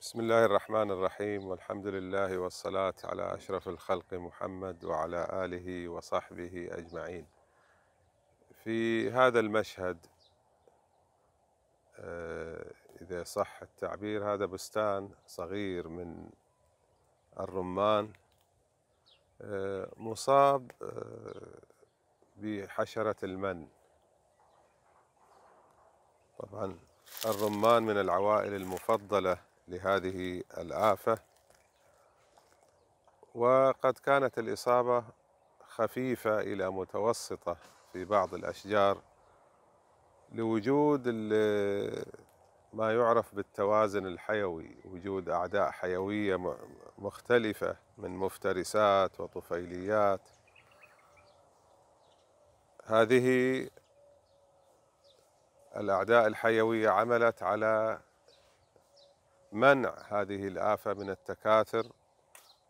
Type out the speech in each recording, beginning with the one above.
بسم الله الرحمن الرحيم والحمد لله والصلاة على أشرف الخلق محمد وعلى آله وصحبه أجمعين في هذا المشهد آه، إذا صح التعبير هذا بستان صغير من الرمان آه، مصاب آه، بحشرة المن طبعا الرمان من العوائل المفضله لهذه الآفة وقد كانت الإصابة خفيفة إلى متوسطة في بعض الأشجار لوجود ما يعرف بالتوازن الحيوي وجود أعداء حيوية مختلفة من مفترسات وطفيليات هذه الأعداء الحيوية عملت على منع هذه الآفة من التكاثر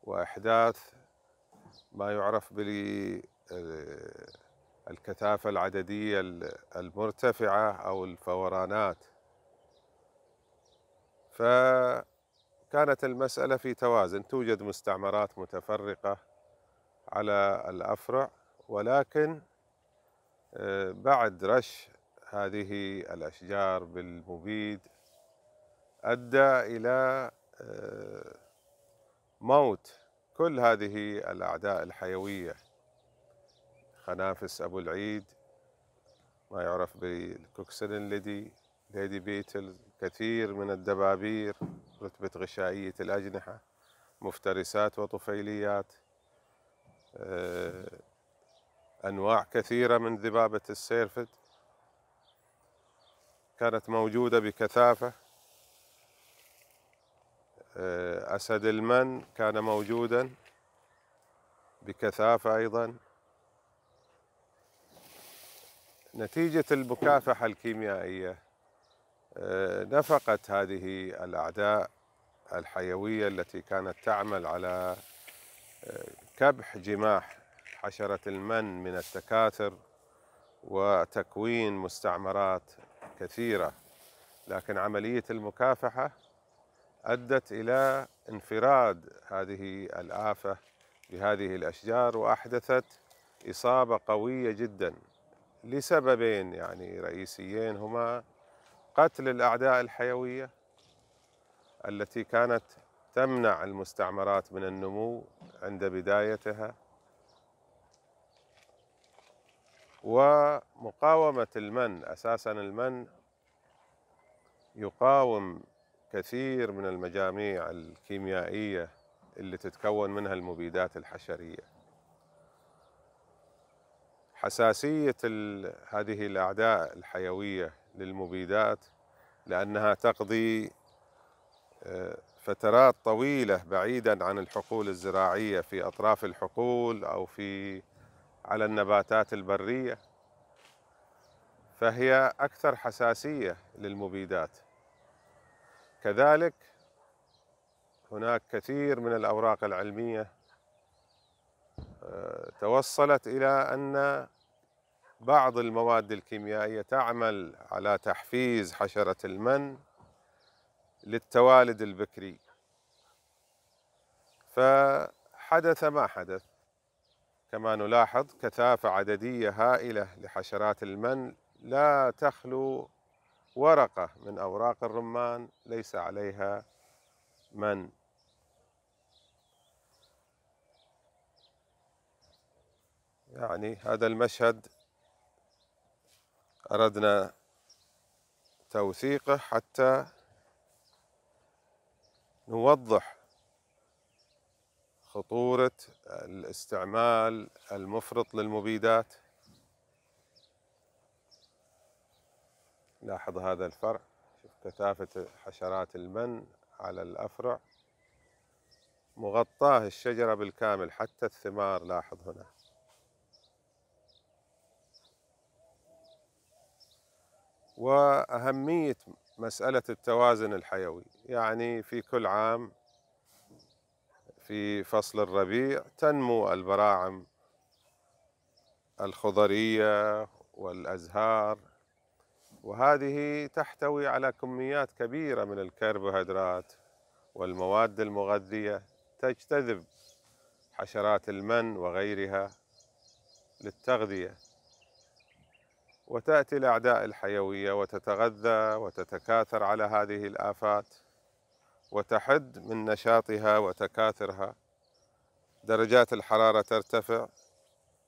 وإحداث ما يعرف بالكثافة العددية المرتفعة أو الفورانات فكانت المسألة في توازن توجد مستعمرات متفرقة على الأفرع ولكن آه، بعد رش هذه الأشجار بالمبيد ادى الى آه، موت كل هذه الاعداء الحيويه خنافس ابو العيد ما يعرف بالكوكسلين ليدي ليدي بيتل كثير من الدبابير رتبة غشائية الأجنحة مفترسات وطفيليات آه، أنواع كثيرة من ذبابة السيرفت كانت موجودة بكثافة آه، أسد المن كان موجودا بكثافة أيضا نتيجة المكافحة الكيميائية آه، نفقت هذه الأعداء الحيوية التي كانت تعمل على آه، كبح جماح حشرة المن من التكاثر وتكوين مستعمرات كثيرة لكن عملية المكافحة أدت إلى انفراد هذه الآفة بهذه الأشجار وأحدثت إصابة قوية جدا لسببين يعني رئيسيين هما قتل الأعداء الحيوية التي كانت تمنع المستعمرات من النمو عند بدايتها ومقاومة المن أساسا المن يقاوم كثير من المجاميع الكيميائية اللي تتكون منها المبيدات الحشرية حساسية هذه الأعداء الحيوية للمبيدات لأنها تقضي آه، فترات طويلة بعيدا عن الحقول الزراعية في أطراف الحقول أو في على النباتات البرية فهي أكثر حساسية للمبيدات كذلك هناك كثير من الأوراق العلمية آه، توصلت إلى أن بعض المواد الكيميائية تعمل على تحفيز حشرة المن للتوالد البكري فحدث ما حدث كما نلاحظ كثافة عددية هائلة لحشرات المن لا تخلو ورقة من أوراق الرمان ليس عليها من يعني هذا المشهد أردنا توثيقه حتى نوضح خطورة الاستعمال المفرط للمبيدات لاحظ هذا الفرع كثافة حشرات المن على الأفرع مغطاه الشجرة بالكامل حتى الثمار لاحظ هنا وأهمية مسألة التوازن الحيوي يعني في كل عام في فصل الربيع تنمو البراعم الخضرية والأزهار وهذه تحتوي على كميات كبيرة من الكربوهيدرات والمواد المغذية تجتذب حشرات المن وغيرها للتغذية وتأتي الأعداء الحيوية وتتغذى وتتكاثر على هذه الآفات وتحد من نشاطها وتكاثرها درجات الحرارة ترتفع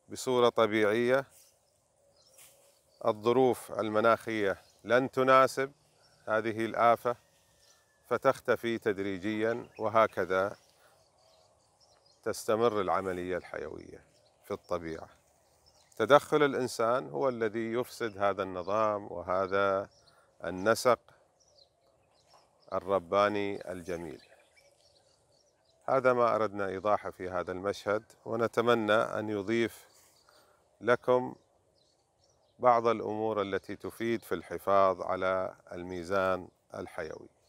بصورة طبيعية الظروف المناخية لن تناسب هذه الآفة فتختفي تدريجيا وهكذا تستمر العملية الحيوية في الطبيعة تدخل الإنسان هو الذي يفسد هذا النظام وهذا النسق الرباني الجميل هذا ما أردنا إيضاحه في هذا المشهد ونتمنى أن يضيف لكم بعض الأمور التي تفيد في الحفاظ على الميزان الحيوي